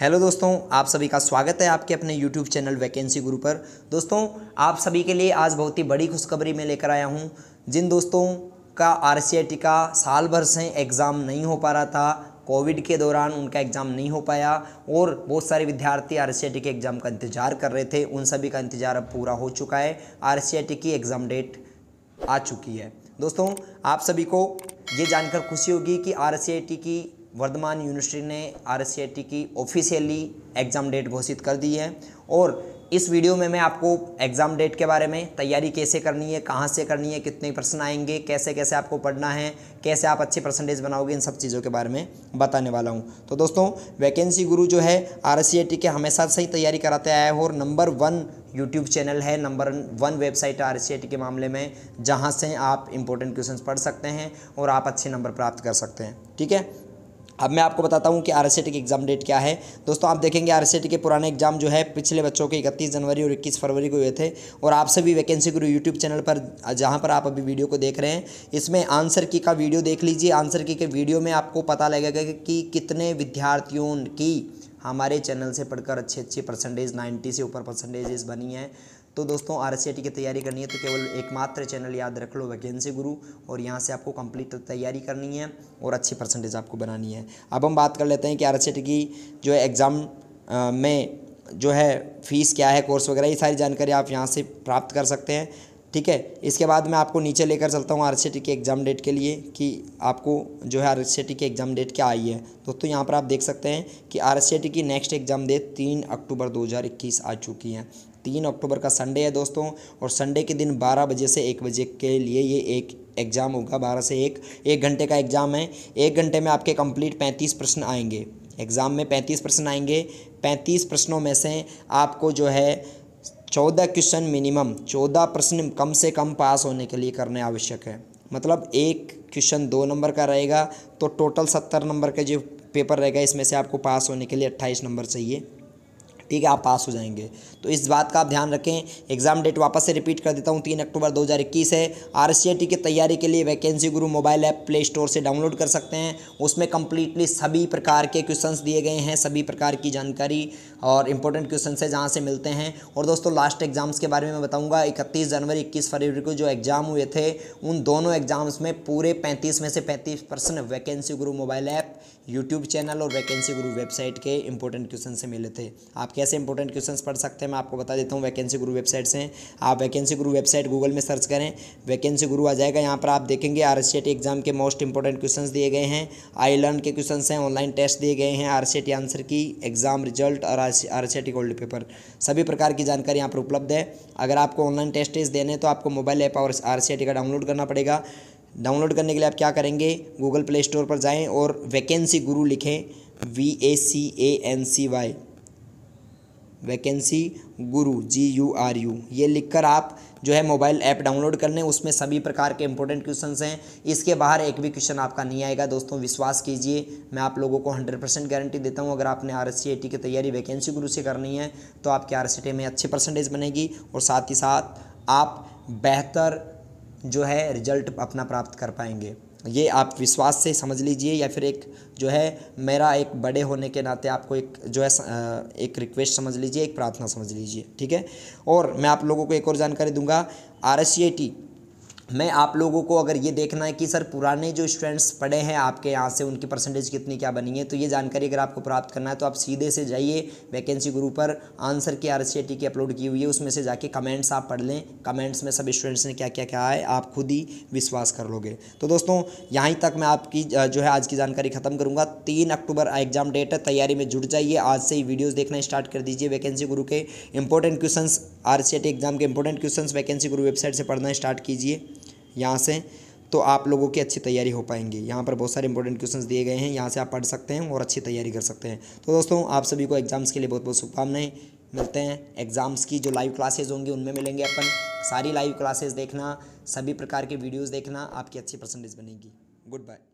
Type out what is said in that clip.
hello दोस्तों आप सभी का स्वागत है आपके अपने यूट्यूब चैनल वैकेंसी गुरु पर दोस्तों आप सभी के लिए आज बहुत ही बड़ी खुशखबरी मैं लेकर आया हूं जिन दोस्तों का आर का साल भर से एग्ज़ाम नहीं हो पा रहा था कोविड के दौरान उनका एग्ज़ाम नहीं हो पाया और बहुत सारे विद्यार्थी आर के एग्ज़ाम का इंतज़ार कर रहे थे उन सभी का इंतज़ार अब पूरा हो चुका है आर की एग्ज़ाम डेट आ चुकी है दोस्तों आप सभी को ये जानकर खुशी होगी कि आर की वर्धमान यूनिवर्सिटी ने आर की ऑफिशियली एग्ज़ाम डेट घोषित कर दी है और इस वीडियो में मैं आपको एग्ज़ाम डेट के बारे में तैयारी कैसे करनी है कहाँ से करनी है कितने प्रश्न आएंगे कैसे कैसे आपको पढ़ना है कैसे आप अच्छे परसेंटेज बनाओगे इन सब चीज़ों के बारे में बताने वाला हूँ तो दोस्तों वैकेंसी गुरु जो है आर के हमेशा से ही तैयारी कराते आया है और नंबर वन यूट्यूब चैनल है नंबर वन वेबसाइट आर के मामले में जहाँ से आप इंपॉर्टेंट क्वेश्चन पढ़ सकते हैं और आप अच्छे नंबर प्राप्त कर सकते हैं ठीक है अब मैं आपको बताता हूँ कि आर की एग्ज़ाम डेट क्या है दोस्तों आप देखेंगे आर के पुराने एग्जाम जो है पिछले बच्चों के इकतीस जनवरी और इक्कीस फरवरी को हुए थे और आप सभी वैकेंसी गुरु यूट्यूब चैनल पर जहाँ पर आप अभी वीडियो को देख रहे हैं इसमें आंसर की का वीडियो देख लीजिए आंसर की के वीडियो में आपको पता लगेगा कि कितने विद्यार्थियों की हमारे चैनल से पढ़कर अच्छे अच्छे परसेंटेज 90 से ऊपर परसेंटेजेस बनी हैं तो दोस्तों आर की तैयारी करनी है तो केवल एकमात्र चैनल याद रख लो वैकेंसी गुरु और यहाँ से आपको कंप्लीट तैयारी करनी है और अच्छी परसेंटेज आपको बनानी है अब हम बात कर लेते हैं कि आर की जो है एग्ज़ाम में जो है फ़ीस क्या है कोर्स वगैरह ये सारी जानकारी आप यहाँ से प्राप्त कर सकते हैं ठीक है इसके बाद मैं आपको नीचे लेकर चलता हूँ आर के एग्ज़ाम डेट के लिए कि आपको जो है आर के एग्ज़ाम डेट क्या आई है दोस्तों तो यहाँ पर आप देख सकते हैं कि आर की नेक्स्ट एग्ज़ाम डेट तीन अक्टूबर 2021 आ चुकी है तीन अक्टूबर का संडे है दोस्तों और संडे के दिन बारह बजे से एक बजे के लिए ये एक एग्ज़ाम होगा बारह से एक एक घंटे का एग्ज़ाम है एक घंटे में आपके कम्प्लीट पैंतीस प्रश्न आएंगे एग्ज़ाम में पैंतीस प्रश्न आएंगे पैंतीस प्रश्नों में से आपको जो है चौदह क्वेश्चन मिनिमम चौदह प्रश्न कम से कम पास होने के लिए करने आवश्यक है मतलब एक क्वेश्चन दो नंबर का रहेगा तो टोटल सत्तर नंबर के जो पेपर रहेगा इसमें से आपको पास होने के लिए अट्ठाईस नंबर चाहिए ठीक है आप पास हो जाएंगे तो इस बात का आप ध्यान रखें एग्जाम डेट वापस से रिपीट कर देता हूँ तीन अक्टूबर 2021 है आर की तैयारी के लिए vacancy Guru mobile app play store से डाउनलोड कर सकते हैं उसमें कंप्लीटली सभी प्रकार के क्वेश्चंस दिए गए हैं सभी प्रकार की जानकारी और इंपॉर्टेंट क्वेश्चन है जहाँ से मिलते हैं और दोस्तों लास्ट एग्जाम्स के बारे में बताऊँगा इकतीस जनवरी इक्कीस फरवरी को जो एग्ज़ाम हुए थे उन दोनों एग्ज़ाम्स में पूरे पैंतीस में से पैंतीस percent vacancy Guru mobile app YouTube channel और वैकेंसी गुरु वेबसाइट के इंपॉर्टेंट क्वेश्चन से मिले थे आप कैसे इंपॉर्टेंट क्वेश्चन पढ़ सकते हैं मैं आपको बता देता हूँ वैकेंसी गुरु वेबसाइट से आप वैकेंसी गुरु वेबसाइट गूगल में सर्च करें वैकेंसी गुरु आ जाएगा यहाँ पर आप देखेंगे आर एग्जाम के मोस्ट इंपॉर्टेंट क्वेश्चन दिए गए हैं आई लर्न के क्वेश्चन हैं ऑनलाइन टेस्ट दिए गए हैं R answer key exam result और आर गोल्ड पेपर सभी प्रकार की जानकारी यहाँ पर उपलब्ध है अगर आपको ऑनलाइन टेस्ट देने तो आपको मोबाइल ऐप और आर का डाउनलोड करना पड़ेगा डाउनलोड करने के लिए आप क्या करेंगे गूगल प्ले स्टोर पर जाएं और वैकेंसी गुरु लिखें V A C A N C Y vacancy Guru G you are you ये लिखकर आप जो है मोबाइल ऐप डाउनलोड कर लें उसमें सभी प्रकार के इंपॉर्टेंट क्वेश्चन हैं इसके बाहर एक भी क्वेश्चन आपका नहीं आएगा दोस्तों विश्वास कीजिए मैं आप लोगों को हंड्रेड परसेंट गारंटी देता हूँ अगर आपने आर एस की तैयारी वैकेंसी गुरु से करनी है तो आपके आर में अच्छी परसेंटेज बनेगी और साथ ही साथ आप बेहतर जो है रिजल्ट अपना प्राप्त कर पाएंगे ये आप विश्वास से समझ लीजिए या फिर एक जो है मेरा एक बड़े होने के नाते आपको एक जो है एक रिक्वेस्ट समझ लीजिए एक प्रार्थना समझ लीजिए ठीक है और मैं आप लोगों को एक और जानकारी दूंगा आर एस टी मैं आप लोगों को अगर ये देखना है कि सर पुराने जो स्टूडेंट्स पढ़े हैं आपके यहाँ से उनकी परसेंटेज कितनी क्या बनी है तो ये जानकारी अगर आपको प्राप्त करना है तो आप सीधे से जाइए वैकेंसी गुरु पर आंसर की आर की अपलोड की हुई है उसमें से जाके कमेंट्स आप पढ़ लें कमेंट्स में सब स्टूडेंट्स ने क्या क्या कहा है आप खुद ही विश्वास कर लोगे तो दोस्तों यहीं तक मैं आपकी जो है आज की जानकारी ख़त्म करूँगा तीन अक्टूबर एग्जाम डेट है तैयारी में जुट जाइए आज से ही वीडियोज़ देखना स्टार्ट कर दीजिए वैकेंसी गुरु के इंपॉर्टेंट क्वेश्चन आर एग्जाम के important question vacancy Guru website से पढ़ना स्टार्ट कीजिए यहाँ से तो आप लोगों की अच्छी तैयारी हो पाएंगी यहाँ पर बहुत सारे इंपॉर्टेंट क्वेश्चंस दिए गए हैं यहाँ से आप पढ़ सकते हैं और अच्छी तैयारी कर सकते हैं तो दोस्तों आप सभी को एग्जाम्स के लिए बहुत बहुत शुभकामनाएं मिलते हैं एग्ज़ाम्स की जो लाइव क्लासेज होंगी उनमें मिलेंगे अपन सारी लाइव क्लासेज देखना सभी प्रकार के वीडियोज़ देखना आपकी अच्छी परसेंटेज बनेगी गुड बाय